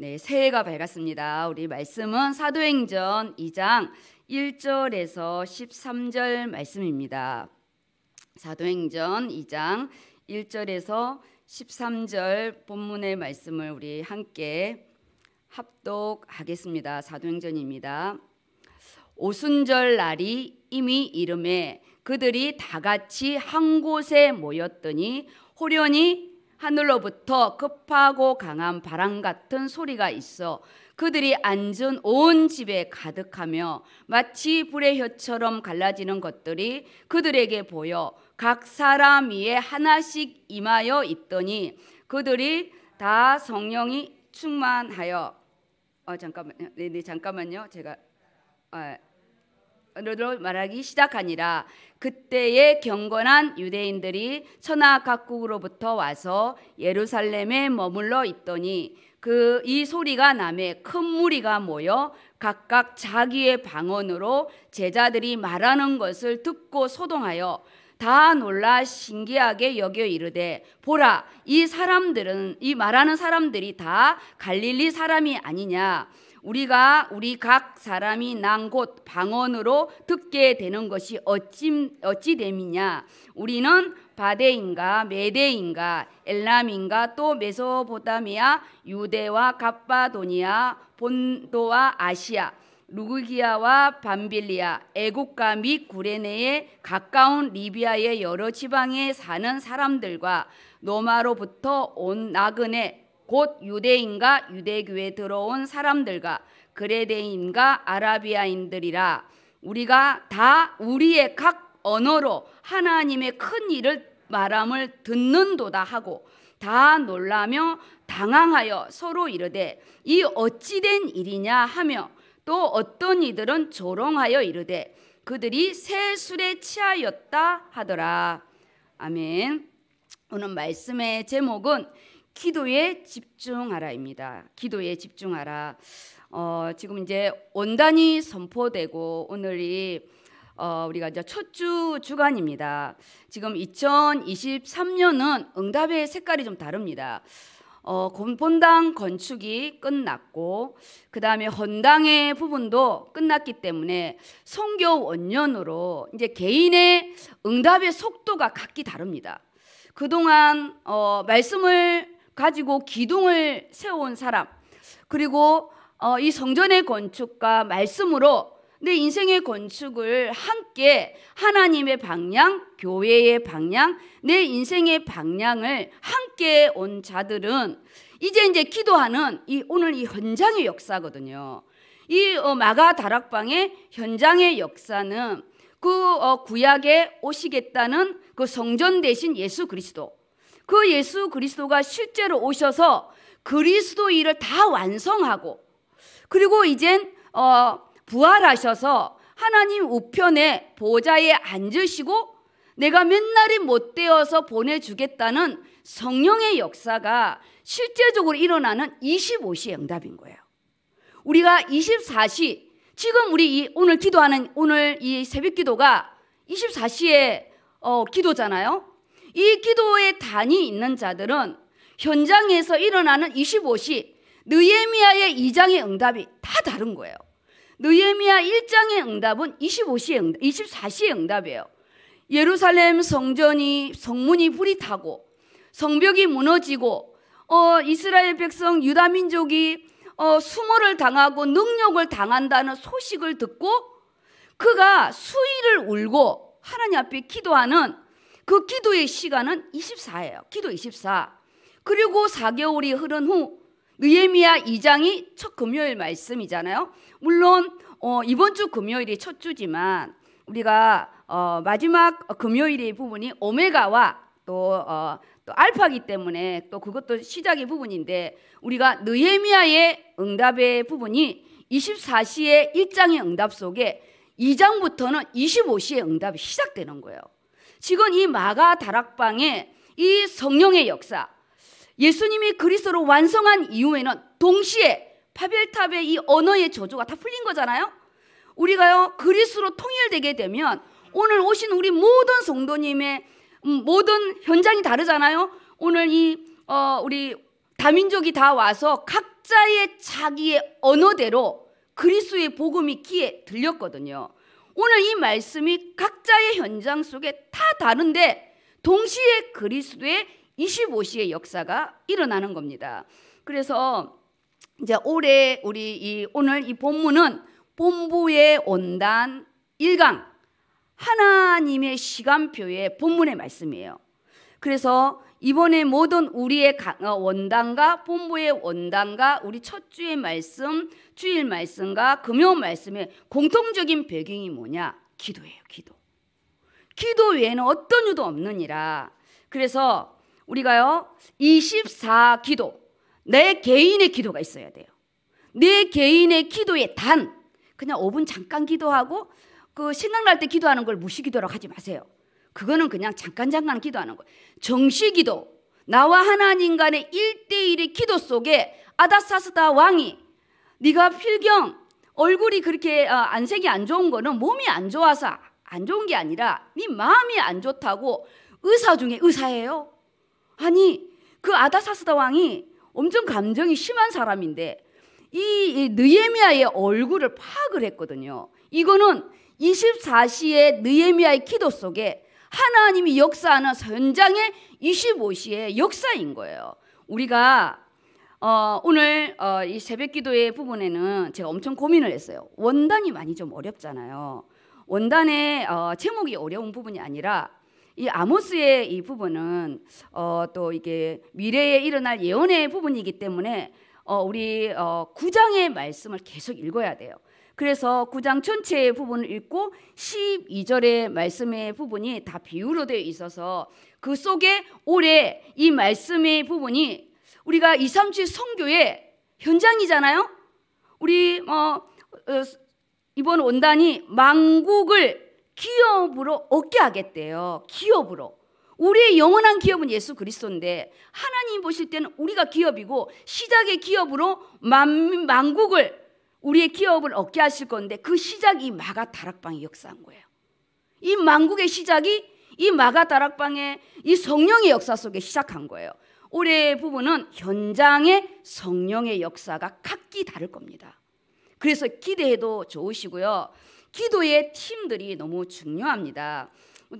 네, 새해가 밝았습니다. 우리 말씀은 사도행전 2장 1절에서 13절 말씀입니다. 사도행전 2장 1절에서 13절 본문의 말씀을 우리 함께 합독하겠습니다. 사도행전입니다. 오순절 날이 이미 이름에 그들이 다 같이 한 곳에 모였더니 호련히 하늘로부터 급하고 강한 바람 같은 소리가 있어 그들이 앉은 온 집에 가득하며 마치 불의 혀처럼 갈라지는 것들이 그들에게 보여 각 사람 위에 하나씩 임하여 있더니 그들이 다 성령이 충만하여 어 잠깐만요. 네, 네 잠깐만요. 제가 아, 로 말하기 시작하니라. 그때의 경건한 유대인들이 천하 각국으로부터 와서 예루살렘에 머물러 있더니 그 이 소리가 남에 큰 무리가 모여 각각 자기의 방언으로 제자들이 말하는 것을 듣고 소동하여 다 놀라 신기하게 여겨 이르되 보라 이 사람들은 이 말하는 사람들이 다 갈릴리 사람이 아니냐 우리가 우리 각 사람이 난 곳 방언으로 듣게 되는 것이 어찌 어찌 됨이냐 우리는 바데인가 메데인가 엘람인가 또 메소보다미아 유대와 갑바도니아 본도와 아시아 루기아와 밤빌리아, 애국가 및 구레네에 가까운 리비아의 여러 지방에 사는 사람들과 노마로부터 온 나그네, 곧 유대인과 유대교에 들어온 사람들과 그레데인과 아라비아인들이라 우리가 다 우리의 각 언어로 하나님의 큰 일을 말함을 듣는도다 하고 다 놀라며 당황하여 서로 이르되 이 어찌된 일이냐 하며 또 어떤 이들은 조롱하여 이르되 그들이 새 술에 취하였다 하더라 아멘. 오늘 말씀의 제목은 기도에 집중하라입니다. 기도에 집중하라. 어, 지금 이제 원단이 선포되고 오늘이 어, 우리가 이제 첫 주 주간입니다. 지금 2023년은 응답의 색깔이 좀 다릅니다. 어, 본당 건축이 끝났고 그 다음에 헌당의 부분도 끝났기 때문에 성교 원년으로 이제 개인의 응답의 속도가 각기 다릅니다. 그동안 어, 말씀을 가지고 기둥을 세운 사람 그리고 어, 이 성전의 건축과 말씀으로 내 인생의 건축을 함께 하나님의 방향, 교회의 방향, 내 인생의 방향을 함께 온 자들은 이제 이제 기도하는 이 오늘 이 현장의 역사거든요. 이 어, 마가 다락방의 현장의 역사는 그 어, 구약에 오시겠다는 그 성전 대신 예수 그리스도 그 예수 그리스도가 실제로 오셔서 그리스도 일을 다 완성하고 그리고 이젠 어, 부활하셔서 하나님 우편에 보좌에 앉으시고 내가 맨날이 못 되어서 보내주겠다는 성령의 역사가 실제적으로 일어나는 25시의 응답인 거예요. 우리가 24시 지금 우리 이, 오늘 기도하는 오늘 이 새벽 기도가 24시의 어, 기도잖아요. 이 기도의 단이 있는 자들은 현장에서 일어나는 25시 느헤미야의 2장의 응답이 다 다른 거예요. 느헤미야 1장의 응답은 25시의 응답, 24시의 응답이에요. 예루살렘 성전이 성문이 불이 타고 성벽이 무너지고 어, 이스라엘 백성 유다 민족이 어, 수모를 당하고 능력을 당한다는 소식을 듣고 그가 수위를 울고 하나님 앞에 기도하는 그 기도의 시간은 24예요. 기도 24. 그리고 4개월이 흐른 후 느헤미야 2장이 첫 금요일 말씀이잖아요. 물론 어, 이번 주 금요일이 첫 주지만 우리가 어, 마지막 금요일의 부분이 오메가와 또, 어, 또 알파기 때문에 또 그것도 시작의 부분인데 우리가 느헤미야의 응답의 부분이 24시의 1장의 응답 속에 2장부터는 25시의 응답이 시작되는 거예요. 지금 이 마가 다락방에 이 성령의 역사, 예수님이 그리스도로 완성한 이후에는 동시에 파벨탑의 이 언어의 저주가 다 풀린 거잖아요. 우리가요 그리스로 통일되게 되면 오늘 오신 우리 모든 성도님의 음, 모든 현장이 다르잖아요. 오늘 이 어, 우리 다민족이 다 와서 각자의 자기의 언어대로 그리스의 복음이 귀에 들렸거든요. 오늘 이 말씀이 각자의 현장 속에 다 다른데 동시에 그리스도의 25시의 역사가 일어나는 겁니다. 그래서 이제 올해 우리 이 오늘 이 본문은 본부의 온단 1강 하나님의 시간표의 본문의 말씀이에요. 그래서 이번에 모든 우리의 어, 원단과 본부의 원단과 우리 첫 주의 말씀, 주일 말씀과 금요 말씀의 공통적인 배경이 뭐냐? 기도예요, 기도. 기도 외에는 어떤 유도 없느니라. 그래서 우리가요, 24 기도, 내 개인의 기도가 있어야 돼요. 내 개인의 기도의 단, 그냥 5분 잠깐 기도하고, 그 생각날 때 기도하는 걸 무시 기도라고 하지 마세요. 그거는 그냥 잠깐 잠깐 기도하는 거예요. 정시 기도. 나와 하나님 간의 일대일의 기도 속에 아다사스다 왕이 네가 필경 얼굴이 그렇게 어, 안색이 안 좋은 거는 몸이 안 좋아서 안 좋은 게 아니라 네 마음이 안 좋다고 의사 중에 의사예요. 아니 그 아다사스다 왕이 엄청 감정이 심한 사람인데 이 느헤미야의 얼굴을 파악을 했거든요. 이거는 24시의 느헤미야의 기도 속에 하나님이 역사하는 현장의 25시의 역사인 거예요. 우리가 어, 오늘 어, 이 새벽 기도의 부분에는 제가 엄청 고민을 했어요. 원단이 많이 좀 어렵잖아요. 원단의 어, 제목이 어려운 부분이 아니라 이 아모스의 이 부분은 어, 또 이게 미래에 일어날 예언의 부분이기 때문에 어, 우리 어, 구장의 말씀을 계속 읽어야 돼요. 그래서 9장 전체의 부분을 읽고 12절의 말씀의 부분이 다 비유로 되어 있어서 그 속에 올해 이 말씀의 부분이 우리가 2, 3주 성교의 현장이잖아요. 우리 뭐, 어, 어, 이번 원단이 망국을 기업으로 얻게 하겠대요. 기업으로. 우리의 영원한 기업은 예수 그리스도인데 하나님 보실 때는 우리가 기업이고 시작의 기업으로 만, 만국을 우리의 기업을 얻게 하실 건데 그 시작이 마가 다락방의 역사인 거예요. 이 만국의 시작이 이 마가 다락방의 이 성령의 역사 속에 시작한 거예요. 올해의 부분은 현장의 성령의 역사가 각기 다를 겁니다. 그래서 기대해도 좋으시고요. 기도의 팀들이 너무 중요합니다.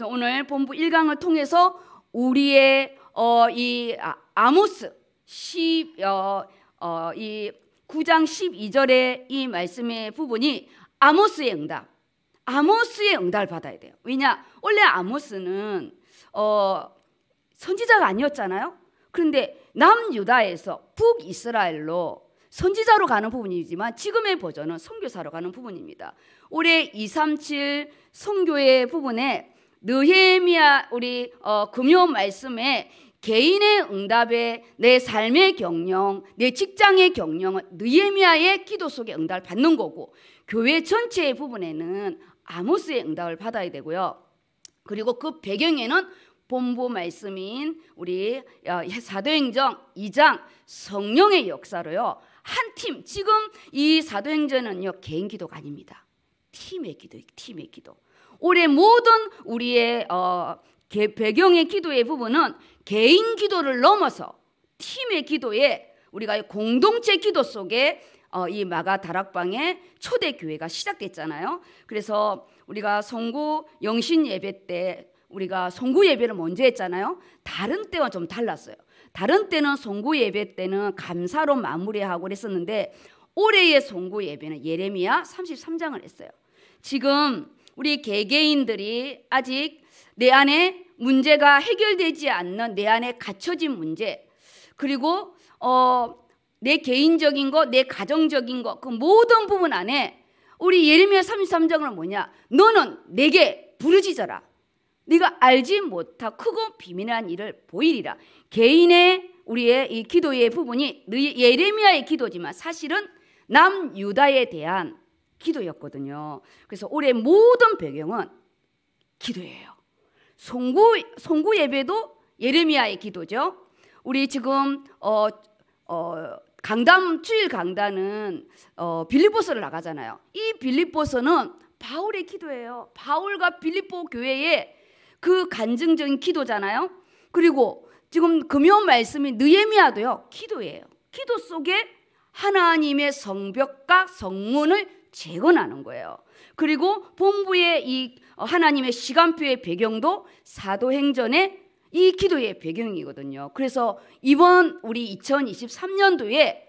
오늘 본부 1강을 통해서 우리의 어, 이 아, 모스 시, 어, 어, 이 9장 1 2절에이 말씀의 부분이 아모스의 응답, 아모스의 응답을 받아야 돼요. 왜냐? 원래 아모스는 어, 선지자가 아니었잖아요. 그런데 남유다에서 북이스라엘로 선지자로 가는 부분이지만 지금의 버전은 선교사로 가는 부분입니다. 올해 237 선교의 부분에 느헤미야 우리 어, 금요 말씀에 개인의 응답에 내 삶의 경영, 내 직장의 경영은 느헤미아의 기도 속에 응답을 받는 거고 교회 전체의 부분에는 아모스의 응답을 받아야 되고요. 그리고 그 배경에는 본부 말씀인 우리 어, 사도행정 2장 성령의 역사로요. 한 팀, 지금 이 사도행전은요. 개인 기도가 아닙니다. 팀의 기도, 팀의 기도. 올해 모든 우리의 어, 배경의 기도의 부분은 개인 기도를 넘어서 팀의 기도에 우리가 공동체 기도 속에 어, 이 마가 다락방의 초대 교회가 시작됐잖아요. 그래서 우리가 송구 영신 예배 때 우리가 송구 예배를 먼저 했잖아요. 다른 때와 좀 달랐어요. 다른 때는 송구 예배 때는 감사로 마무리하고 그랬었는데 올해의 송구 예배는 예레미야 33장을 했어요. 지금 우리 개개인들이 아직 내 안에 문제가 해결되지 않는 내 안에 갇혀진 문제 그리고 어, 내 개인적인 것, 내 가정적인 것, 그 모든 부분 안에 우리 예레미야 33장은 뭐냐? 너는 내게 부르짖어라. 네가 알지 못하 고 크고 비밀한 일을 보이리라. 개인의 우리의 이 기도의 부분이 예레미야의 기도지만 사실은 남 유다에 대한 기도였거든요. 그래서 올해 모든 배경은 기도예요. 송구, 송구 예배도 예레미야의 기도죠. 우리 지금 어, 어, 강단 주일 강단은 어, 빌립보서를 나가잖아요. 이 빌립보서는 바울의 기도예요. 바울과 빌립보 교회의 그 간증적인 기도잖아요. 그리고 지금 금요 말씀인 느헤미야도요. 기도예요. 기도 속에 하나님의 성벽과 성문을 재건하는 거예요. 그리고 본부의 이 어, 하나님의 시간표의 배경도 사도행전의 이 기도의 배경이거든요. 그래서 이번 우리 2023년도에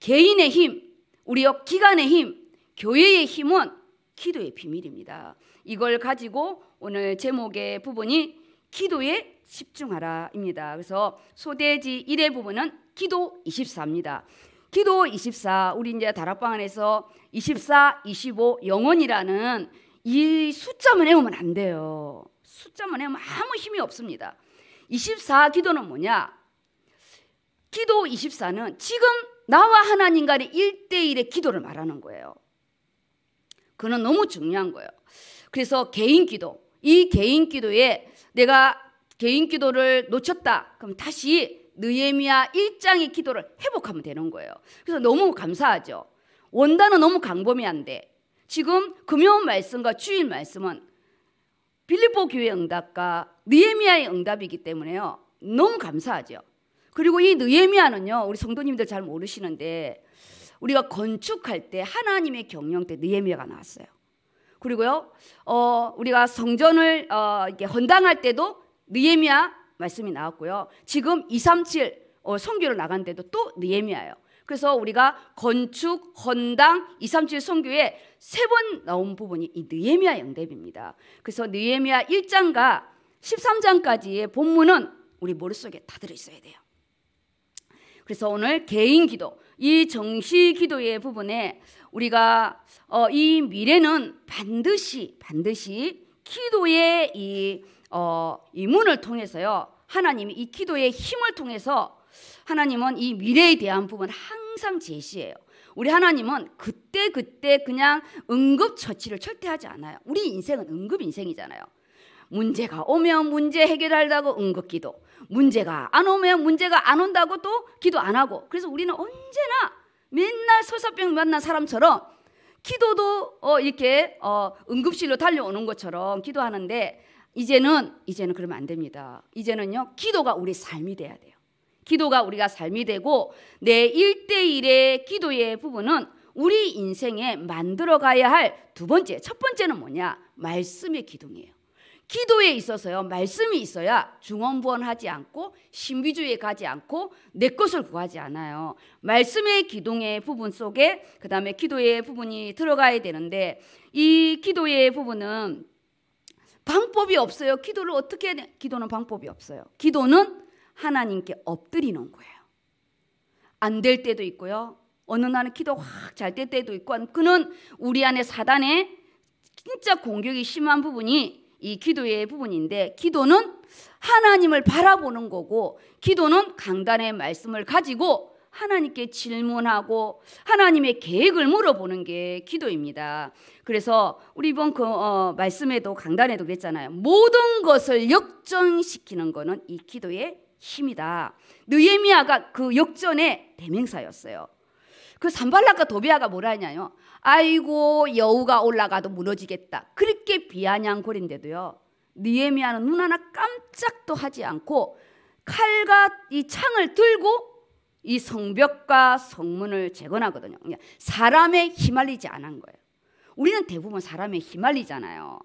개인의 힘, 우리 기관의 힘, 교회의 힘은 기도의 비밀입니다. 이걸 가지고 오늘 제목의 부분이 기도에 집중하라입니다. 그래서 소대지 1의 부분은 기도 24입니다. 기도 24 우리 이제 다락방 안에서 24, 25 영원이라는 이 숫자만 해오면안 돼요. 숫자만 해우면 아무 힘이 없습니다. 24 기도는 뭐냐? 기도 24는 지금 나와 하나님 간의 1대1의 기도를 말하는 거예요. 그는 너무 중요한 거예요. 그래서 개인 기도, 이 개인 기도에 내가 개인 기도를 놓쳤다. 그럼 다시 느헤미아 1장의 기도를 회복하면 되는 거예요. 그래서 너무 감사하죠. 원단은 너무 광범위한데 지금 금요 말씀과 주일 말씀은 빌립보 교회 응답과 느헤미야의 응답이기 때문에요. 너무 감사하죠. 그리고 이 느헤미야는요. 우리 성도님들 잘 모르시는데 우리가 건축할 때 하나님의 경영 때 느헤미야가 나왔어요. 그리고요. 어, 우리가 성전을 어, 이게 헌당할 때도 느헤미야 말씀이 나왔고요. 지금 237 어, 성교를 나간데도 또 느헤미야예요. 그래서 우리가 건축, 헌당, 237 성교에 세 번 나온 부분이 이 느헤미야 영대입니다. 그래서 느헤미야 1장과 13장까지의 본문은 우리 머릿속에 다 들어 있어야 돼요. 그래서 오늘 개인 기도, 이 정시 기도의 부분에 우리가 어, 이 미래는 반드시 반드시 기도의 이, 어, 이 문을 통해서요 하나님이 이 기도의 힘을 통해서 하나님은 이 미래에 대한 부분 항상 제시해요. 우리 하나님은 그때 그때 그냥 응급 처치를 절대 하지 않아요. 우리 인생은 응급 인생이잖아요. 문제가 오면 문제 해결하려고 응급 기도. 문제가 안 오면 문제가 안 온다고 또 기도 안 하고. 그래서 우리는 언제나 맨날 설사병 만난 사람처럼 기도도 어 이렇게 어 응급실로 달려오는 것처럼 기도하는데 이제는 이제는 그러면 안 됩니다. 이제는요. 기도가 우리 삶이 돼야 돼요. 기도가 우리가 삶이 되고 내 1대1의 기도의 부분은 우리 인생에 만들어 가야 할 두 번째, 첫 번째는 뭐냐? 말씀의 기둥이에요. 기도에 있어서요. 말씀이 있어야 중언부언하지 않고 신비주의에 가지 않고 내 것을 구하지 않아요. 말씀의 기둥의 부분 속에 그다음에 기도의 부분이 들어가야 되는데 이 기도의 부분은 방법이 없어요. 기도를 어떻게 해야 돼? 기도는 방법이 없어요. 기도는 하나님께 엎드리는 거예요. 안 될 때도 있고요. 어느 날은 기도 확 잘 될 때도 있고 그는 우리 안에 사단의 진짜 공격이 심한 부분이 이 기도의 부분인데 기도는 하나님을 바라보는 거고 기도는 강단의 말씀을 가지고 하나님께 질문하고 하나님의 계획을 물어보는 게 기도입니다. 그래서 우리 이번 그 어, 말씀에도 강단에도 그랬잖아요. 모든 것을 역전시키는 거는 이 기도의 힘이다. 느헤미야가 그 역전의 대명사였어요. 그 산발락과 도비아가 뭐라 하냐요. 아이고 여우가 올라가도 무너지겠다. 그렇게 비아냥거린데도요. 느헤미야는 눈 하나 깜짝도 하지 않고 칼과 이 창을 들고 이 성벽과 성문을 재건하거든요. 그러니까 사람에 휘말리지 않은 거예요. 우리는 대부분 사람에 휘말리잖아요.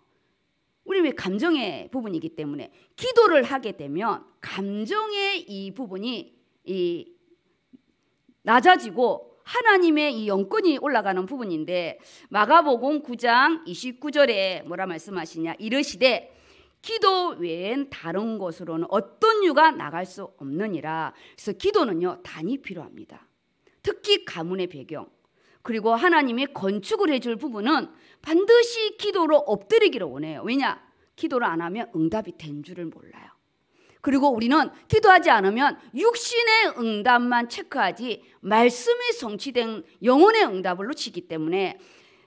우리 왜 감정의 부분이기 때문에 기도를 하게 되면 감정의 이 부분이 이 낮아지고 하나님의 이 영권이 올라가는 부분인데 마가복음 9장 29절에 뭐라 말씀하시냐 이르시되 기도 외엔 다른 곳으로는 어떤 유가 나갈 수 없느니라. 그래서 기도는요, 단이 필요합니다. 특히 가문의 배경, 그리고 하나님이 건축을 해줄 부분은 반드시 기도로 엎드리기를 원해요. 왜냐? 기도를 안 하면 응답이 된 줄을 몰라요. 그리고 우리는 기도하지 않으면 육신의 응답만 체크하지 말씀이 성취된 영혼의 응답을 놓치기 때문에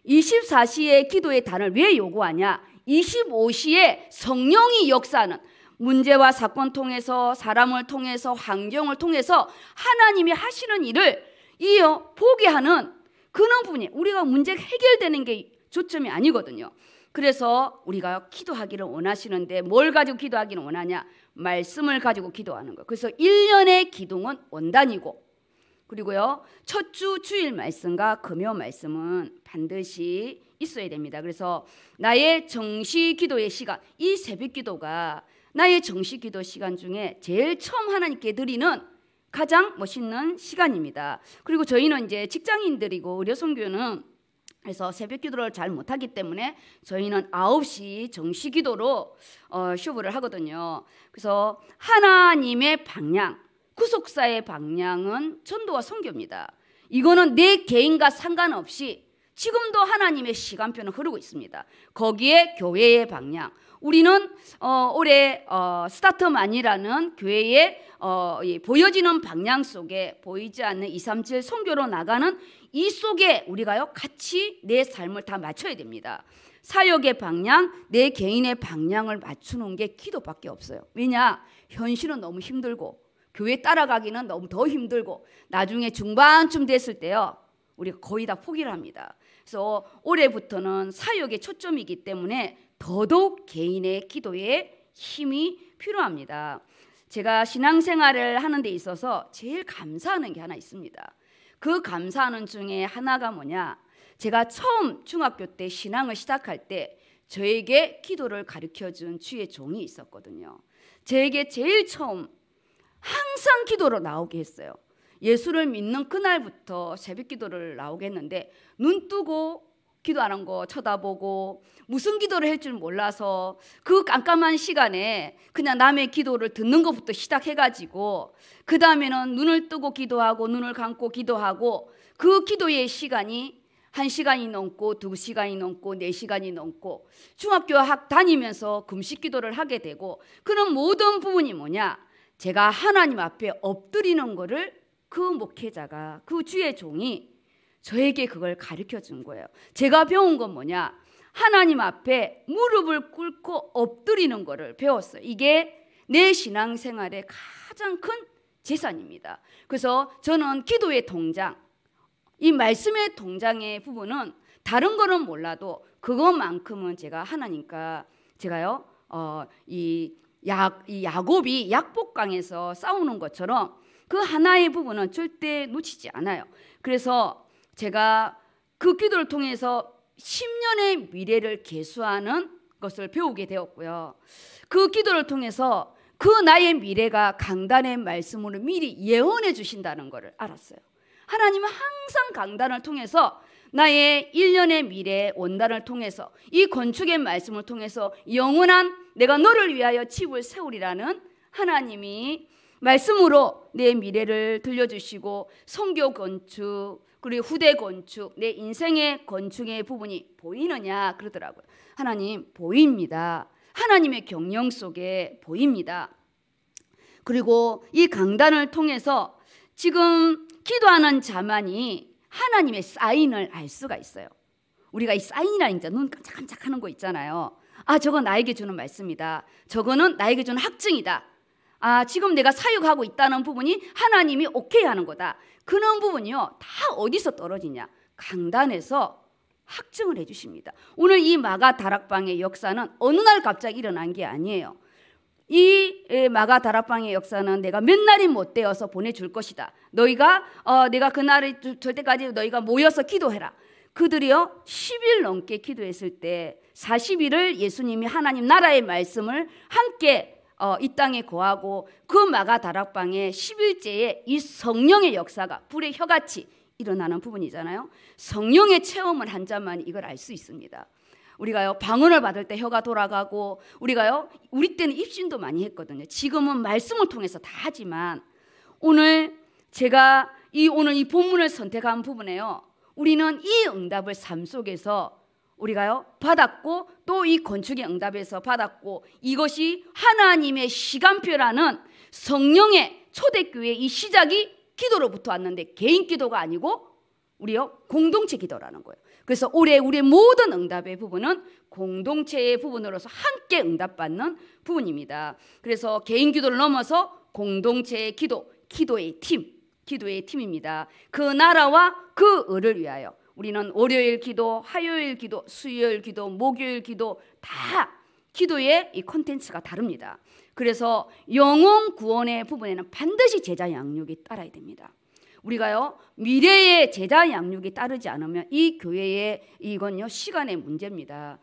24시의 기도의 단을 왜 요구하냐? 25시에 성령이 역사하는 문제와 사건 통해서 사람을 통해서 환경을 통해서 하나님이 하시는 일을 이어 보게 하는 그런 분이 우리가 문제 해결되는 게 초점이 아니거든요. 그래서 우리가 기도하기를 원하시는데 뭘 가지고 기도하기를 원하냐? 말씀을 가지고 기도하는 거예요. 그래서 1년의 기둥은 원단이고 그리고요. 첫 주 주일 말씀과 금요 말씀은 반드시 있어야 됩니다. 그래서 나의 정시 기도의 시간, 이 새벽 기도가 나의 정시 기도 시간 중에 제일 처음 하나님께 드리는 가장 멋있는 시간입니다. 그리고 저희는 이제 직장인들이고 의료선교는 그래서 새벽 기도를 잘 못하기 때문에 저희는 9시 정시 기도로 어, 쇼부를 하거든요. 그래서 하나님의 방향, 구속사의 방향은 전도와 성교입니다 이거는 내 개인과 상관없이 지금도 하나님의 시간표는 흐르고 있습니다. 거기에 교회의 방향. 우리는 어, 올해 어, 스타트만이라는 교회의 어, 예, 보여지는 방향 속에 보이지 않는 237 선교로 나가는 이 속에 우리가요 같이 내 삶을 다 맞춰야 됩니다. 사역의 방향, 내 개인의 방향을 맞추는 게 기도밖에 없어요. 왜냐? 현실은 너무 힘들고 교회 따라가기는 너무 더 힘들고 나중에 중반쯤 됐을 때요. 우리가 거의 다 포기를 합니다. 그래서 올해부터는 사역의 초점이기 때문에 더더욱 개인의 기도에 힘이 필요합니다. 제가 신앙생활을 하는 데 있어서 제일 감사하는 게 하나 있습니다. 그 감사하는 중에 하나가 뭐냐? 제가 처음 중학교 때 신앙을 시작할 때 저에게 기도를 가르쳐 준 주의 종이 있었거든요. 저에게 제일 처음 항상 기도로 나오게 했어요. 예수를 믿는 그날부터 새벽 기도를 나오겠는데 눈 뜨고 기도 하는거 쳐다보고 무슨 기도를 할 줄 몰라서 그 깜깜한 시간에 그냥 남의 기도를 듣는 것부터 시작해가지고 그 다음에는 눈을 뜨고 기도하고 눈을 감고 기도하고 그 기도의 시간이 한 시간이 넘고 두 시간이 넘고 네 시간이 넘고 중학교 학 다니면서 금식 기도를 하게 되고 그런 모든 부분이 뭐냐 제가 하나님 앞에 엎드리는 거를 그 목회자가 그 주의 종이 저에게 그걸 가르쳐 준 거예요. 제가 배운 건 뭐냐? 하나님 앞에 무릎을 꿇고 엎드리는 거를 배웠어요. 이게 내 신앙생활의 가장 큰 재산입니다. 그래서 저는 기도의 동장, 이 말씀의 동장의 부분은 다른 거는 몰라도 그것만큼은 제가 하나님과 제가요, 어, 이 야, 이 야곱이 약복강에서 싸우는 것처럼 그 하나의 부분은 절대 놓치지 않아요. 그래서 제가 그 기도를 통해서 10년의 미래를 개수하는 것을 배우게 되었고요. 그 기도를 통해서 그 나의 미래가 강단의 말씀으로 미리 예언해 주신다는 것을 알았어요. 하나님은 항상 강단을 통해서 나의 1년의 미래 원단을 통해서 이 건축의 말씀을 통해서 영원한 내가 너를 위하여 집을 세우리라는 하나님이 말씀으로 내 미래를 들려주시고 성교 건축 그리고 후대 건축 내 인생의 건축의 부분이 보이느냐 그러더라고요. 하나님 보입니다. 하나님의 경영 속에 보입니다. 그리고 이 강단을 통해서 지금 기도하는 자만이 하나님의 사인을 알 수가 있어요. 우리가 이 사인이라는 이제 눈 깜짝깜짝하는 거 있잖아요. 아 저건 나에게 주는 말씀이다. 저거는 나에게 주는 학증이다. 아, 지금 내가 사육하고 있다는 부분이 하나님이 오케이 하는 거다. 그런 부분이요. 다 어디서 떨어지냐? 강단에서 확증을 해 주십니다. 오늘 이 마가 다락방의 역사는 어느 날 갑자기 일어난 게 아니에요. 이 마가 다락방의 역사는 내가 몇 날이 못 되어서 보내줄 것이다. 너희가 어, 내가 그날이될 때까지 너희가 모여서 기도해라. 그들이요 10일 넘게 기도했을 때 40일을 예수님이 하나님 나라의 말씀을 함께 어, 이 땅에 거하고 그 마가 다락방에 11제에 이 성령의 역사가 불의 혀같이 일어나는 부분이잖아요. 성령의 체험을 한 자만 이걸 알 수 있습니다. 우리가요 방언을 받을 때 혀가 돌아가고 우리가요 우리 때는 입신도 많이 했거든요. 지금은 말씀을 통해서 다 하지만 오늘 제가 이 오늘 이 본문을 선택한 부분에요. 우리는 이 응답을 삶 속에서 우리가요 받았고 또 이 건축의 응답에서 받았고 이것이 하나님의 시간표라는 성령의 초대교회 이 시작이 기도로부터 왔는데 개인 기도가 아니고 우리요 공동체 기도라는 거예요. 그래서 올해 우리의 모든 응답의 부분은 공동체의 부분으로서 함께 응답받는 부분입니다. 그래서 개인 기도를 넘어서 공동체의 기도, 기도의 팀, 기도의 팀입니다. 그 나라와 그 을을 위하여 우리는 월요일 기도, 화요일 기도, 수요일 기도, 목요일 기도 다 기도의 이 콘텐츠가 다릅니다. 그래서 영혼 구원의 부분에는 반드시 제자 양육이 따라야 됩니다. 우리가요 미래의 제자 양육이 따르지 않으면 이 교회의 이건요 시간의 문제입니다.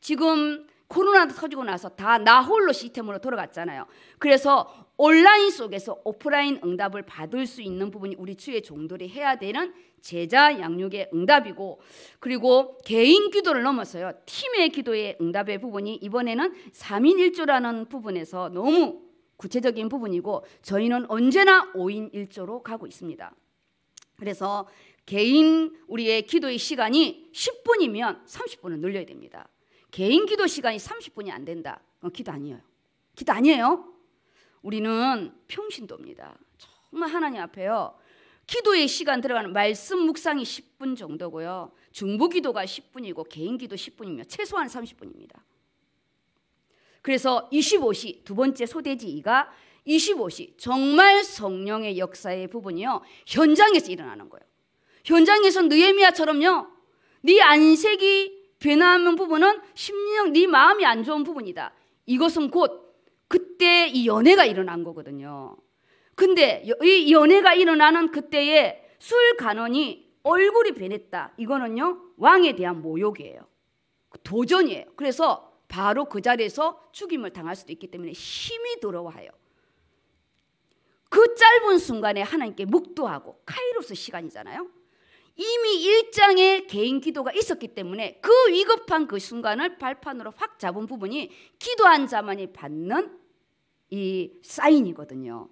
지금 코로나도 터지고 나서 다 나홀로 시스템으로 돌아갔잖아요. 그래서 온라인 속에서 오프라인 응답을 받을 수 있는 부분이 우리 주의 종들이 해야 되는 제자 양육의 응답이고 그리고 개인 기도를 넘어서요. 팀의 기도의 응답의 부분이 이번에는 3인 1조라는 부분에서 너무 구체적인 부분이고 저희는 언제나 5인 1조로 가고 있습니다. 그래서 개인 우리의 기도의 시간이 10분이면 30분을 늘려야 됩니다. 개인 기도 시간이 30분이 안 된다. 어, 기도 아니에요. 기도 아니에요. 우리는 평신도입니다. 정말 하나님 앞에요. 기도의 시간 들어가는 말씀 묵상이 10분 정도고요. 중보 기도가 10분이고 개인 기도 10분이며 최소한 30분입니다. 그래서 25시 두 번째 소대지이가 25시 정말 성령의 역사의 부분이요. 현장에서 일어나는 거예요. 현장에서 느헤미야처럼요. 네 안색이 변하는 부분은 심령 네 마음이 안 좋은 부분이다. 이것은 곧 그때 이 연애가 일어난 거거든요. 근데 이 연애가 일어나는 그때에 술 간원이 얼굴이 변했다. 이거는요, 왕에 대한 모욕이에요. 그 도전이에요. 그래서 바로 그 자리에서 죽임을 당할 수도 있기 때문에 힘이 들어와요. 그 짧은 순간에 하나님께 묵도하고 카이로스 시간이잖아요. 이미 일장의 개인 기도가 있었기 때문에 그 위급한 그 순간을 발판으로 확 잡은 부분이 기도한 자만이 받는 이 사인이거든요.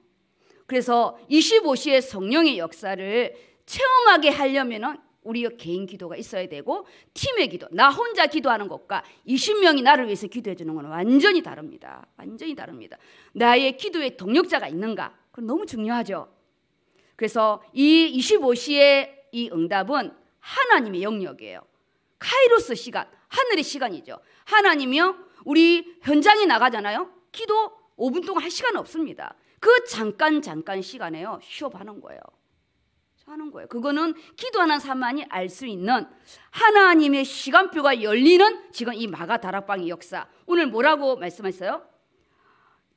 그래서 25시의 성령의 역사를 체험하게 하려면 우리 개인 기도가 있어야 되고 팀의 기도, 나 혼자 기도하는 것과 20명이 나를 위해서 기도해 주는 건 완전히 다릅니다. 완전히 다릅니다. 나의 기도에 동력자가 있는가? 그건 너무 중요하죠. 그래서 이 25시의 이 응답은 하나님의 영역이에요. 카이로스 시간, 하늘의 시간이죠. 하나님이요, 우리 현장에 나가잖아요. 기도 5분 동안 할 시간 없습니다. 그 잠깐 잠깐 시간에요. 쉬어하는 거예요. 하는 거예요. 그거는 기도하는 사람만이 알 수 있는 하나님의 시간표가 열리는 지금 이 마가 다락방의 역사. 오늘 뭐라고 말씀했어요?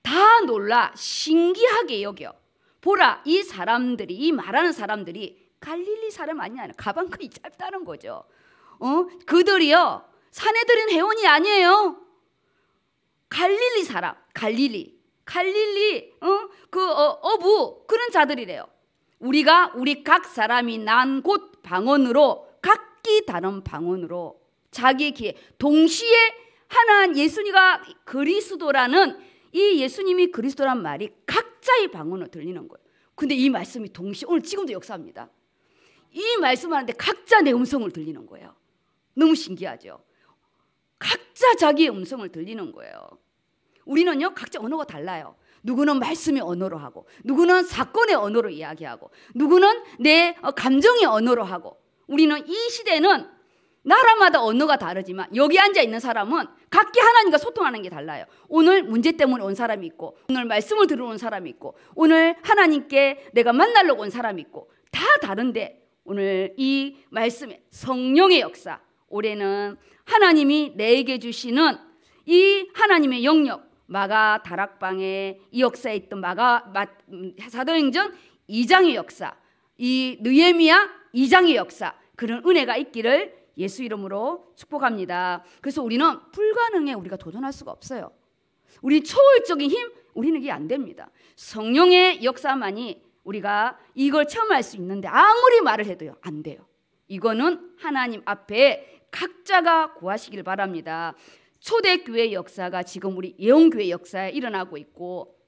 다 놀라 신기하게 여겨. 보라 이 사람들이 이 말하는 사람들이 갈릴리 사람 아니야. 가방끈이 짧다는 거죠. 어? 그들이요. 사내들은 회원이 아니에요. 갈릴리 사람. 갈릴리. 갈릴리, 어? 그 어, 어부 그런 자들이래요. 우리가 우리 각 사람이 난 곳 방언으로 각기 다른 방언으로 자기 기회 동시에 하나님 예수님과 그리스도라는 이 예수님이 그리스도란 말이 각자의 방언으로 들리는 거예요. 근데 이 말씀이 동시에 오늘 지금도 역사합니다. 이 말씀하는데 각자 내 음성을 들리는 거예요. 너무 신기하죠. 각자 자기의 음성을 들리는 거예요. 우리는요, 각자 언어가 달라요. 누구는 말씀의 언어로 하고, 누구는 사건의 언어로 이야기하고, 누구는 내 어, 감정의 언어로 하고, 우리는 이 시대는 나라마다 언어가 다르지만 여기 앉아 있는 사람은 각기 하나님과 소통하는 게 달라요. 오늘 문제 때문에 온 사람이 있고 오늘 말씀을 들어온 사람이 있고 오늘 하나님께 내가 만나러 온 사람이 있고 다 다른데 오늘 이 말씀에 성령의 역사 올해는 하나님이 내게 주시는 이 하나님의 영역 마가 다락방에 이 역사에 있던 마가 마, 음, 사도행전 2장의 역사, 이 느헤미야 2장의 역사 그런 은혜가 있기를 예수 이름으로 축복합니다. 그래서 우리는 불가능에 우리가 도전할 수가 없어요. 우리 초월적인 힘 우리는 이게 안 됩니다. 성령의 역사만이 우리가 이걸 체험할 수 있는데 아무리 말을 해도요 안 돼요. 이거는 하나님 앞에 각자가 구하시길 바랍니다. 초대교회 역사가 지금 우리 예언교회 역사에 일어나고 있고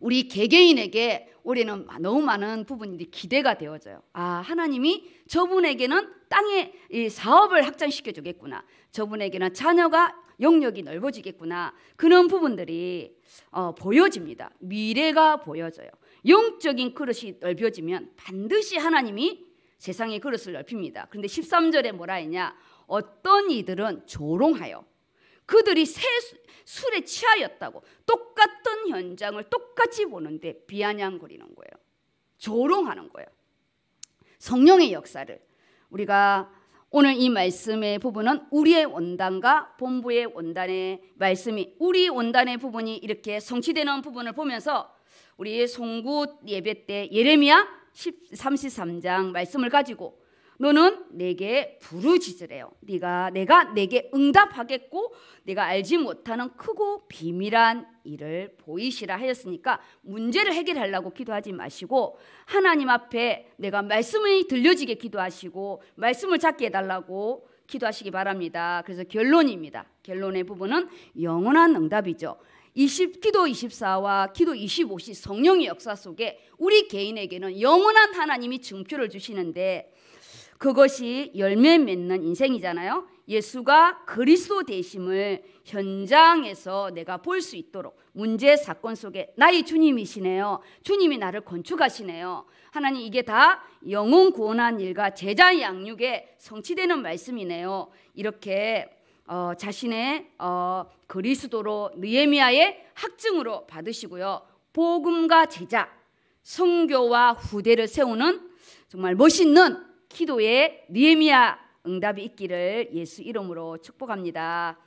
우리 개개인에게 올해는 너무 많은 부분들이 기대가 되어져요. 아, 하나님이 저분에게는 땅의 이 사업을 확장시켜 주겠구나. 저분에게는 자녀가 영역이 넓어지겠구나. 그런 부분들이 어, 보여집니다. 미래가 보여져요. 영적인 그릇이 넓혀지면 반드시 하나님이 세상의 그릇을 넓힙니다. 그런데 13절에 뭐라 했냐? 어떤 이들은 조롱하여 그들이 새 술에 취하였다고 똑같은 현장을 똑같이 보는데 비아냥거리는 거예요. 조롱하는 거예요. 성령의 역사를 우리가 오늘 이 말씀의 부분은 우리의 원단과 본부의 원단의 말씀이 우리 원단의 부분이 이렇게 성취되는 부분을 보면서 우리 의 송구 예배 때 예레미야 33장 말씀을 가지고 너는 내게 부르짖으 래요 네가 내가 내게 응답하겠고 내가 알지 못하는 크고 비밀한 일을 보이시라 하였으니까 문제를 해결하려고 기도하지 마시고 하나님 앞에 내가 말씀이 들려지게 기도하시고 말씀을 찾게 해달라고 기도하시기 바랍니다. 그래서 결론입니다. 결론의 부분은 영원한 응답이죠. 20, 기도 24와 기도 25시 성령의 역사 속에 우리 개인에게는 영원한 하나님이 증표를 주시는데 그것이 열매 맺는 인생이잖아요. 예수가 그리스도 되심을 현장에서 내가 볼 수 있도록 문제 사건 속에 나의 주님이시네요. 주님이 나를 건축하시네요. 하나님 이게 다 영혼 구원한 일과 제자 양육에 성취되는 말씀이네요. 이렇게 어, 자신의 어, 그리스도로 느헤미야의 학증으로 받으시고요. 복음과 제자, 성교와 후대를 세우는 정말 멋있는 기도에 니에미아 응답이 있기를 예수 이름으로 축복합니다.